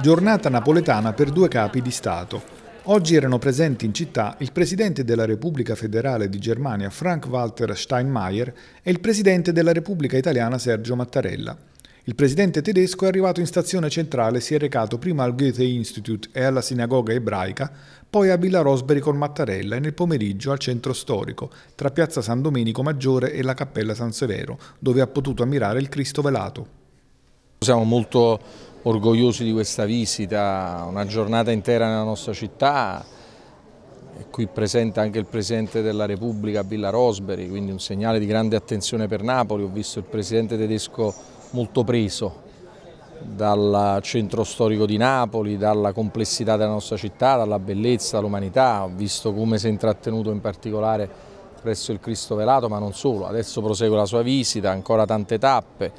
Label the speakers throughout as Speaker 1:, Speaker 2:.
Speaker 1: Giornata napoletana per due capi di Stato. Oggi erano presenti in città il Presidente della Repubblica Federale di Germania Frank-Walter Steinmeier e il Presidente della Repubblica Italiana Sergio Mattarella. Il presidente tedesco è arrivato in stazione centrale e si è recato prima al Goethe institut e alla sinagoga ebraica, poi a Villa Rosberry con Mattarella e nel pomeriggio al centro storico, tra piazza San Domenico Maggiore e la cappella San Severo, dove ha potuto ammirare il Cristo velato.
Speaker 2: Siamo molto orgogliosi di questa visita, una giornata intera nella nostra città, è qui presente anche il Presidente della Repubblica Villa Rosberry, quindi un segnale di grande attenzione per Napoli, ho visto il Presidente tedesco molto preso dal centro storico di Napoli, dalla complessità della nostra città, dalla bellezza, dall'umanità, ho visto come si è intrattenuto in particolare presso il Cristo Velato, ma non solo, adesso prosegue la sua visita, ancora tante tappe,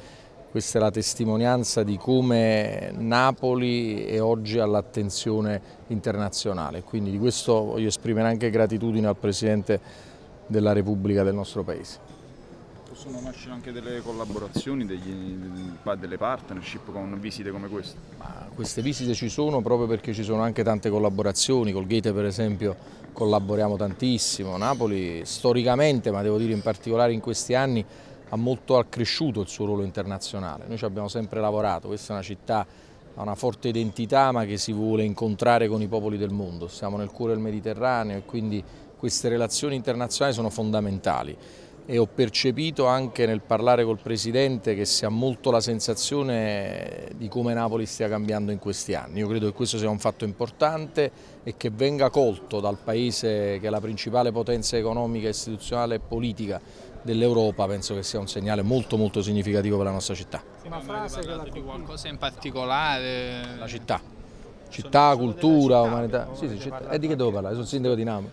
Speaker 2: questa è la testimonianza di come Napoli è oggi all'attenzione internazionale, quindi di questo voglio esprimere anche gratitudine al Presidente della Repubblica del nostro Paese
Speaker 1: possono nascere anche delle collaborazioni, degli, delle partnership con visite come queste?
Speaker 2: Ma queste visite ci sono proprio perché ci sono anche tante collaborazioni, col Gate per esempio collaboriamo tantissimo, Napoli storicamente, ma devo dire in particolare in questi anni, ha molto accresciuto il suo ruolo internazionale. Noi ci abbiamo sempre lavorato, questa è una città ha una forte identità ma che si vuole incontrare con i popoli del mondo. Siamo nel cuore del Mediterraneo e quindi queste relazioni internazionali sono fondamentali e ho percepito anche nel parlare col Presidente che si ha molto la sensazione di come Napoli stia cambiando in questi anni. Io credo che questo sia un fatto importante e che venga colto dal Paese che è la principale potenza economica, istituzionale e politica dell'Europa penso che sia un segnale molto molto significativo per la nostra città. Una frase che di qualcosa in particolare? La città, città, cultura, città, umanità. Sì, sì, città. E eh, di che devo parlare? Sono sindaco di Napoli.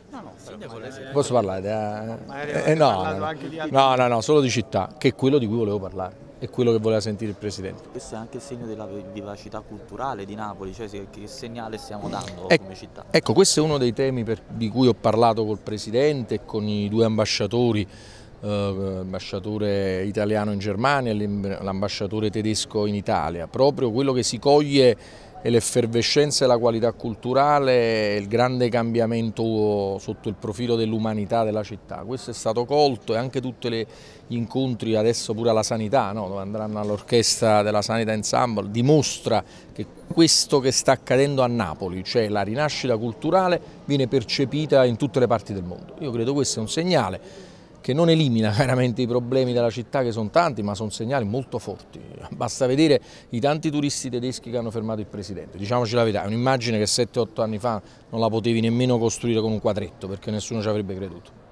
Speaker 2: Posso parlare? Da... Eh? eh, no, no, no, no, solo di città, che è quello di cui volevo parlare è quello che voleva sentire il Presidente.
Speaker 1: Questo è anche il segno della vivacità culturale di Napoli, cioè che segnale stiamo dando ecco, come città. Ecco,
Speaker 2: questo è uno dei temi per, di cui ho parlato col Presidente e con i due ambasciatori, eh, l'ambasciatore italiano in Germania e l'ambasciatore tedesco in Italia, proprio quello che si coglie e l'effervescenza e la qualità culturale il grande cambiamento sotto il profilo dell'umanità della città. Questo è stato colto e anche tutti gli incontri adesso pure alla sanità, no? dove andranno all'orchestra della Sanità Ensemble, dimostra che questo che sta accadendo a Napoli, cioè la rinascita culturale, viene percepita in tutte le parti del mondo. Io credo questo è un segnale che non elimina chiaramente i problemi della città che sono tanti ma sono segnali molto forti, basta vedere i tanti turisti tedeschi che hanno fermato il Presidente, diciamoci la verità, è un'immagine che 7-8 anni fa
Speaker 1: non la potevi nemmeno costruire con un quadretto perché nessuno ci avrebbe creduto.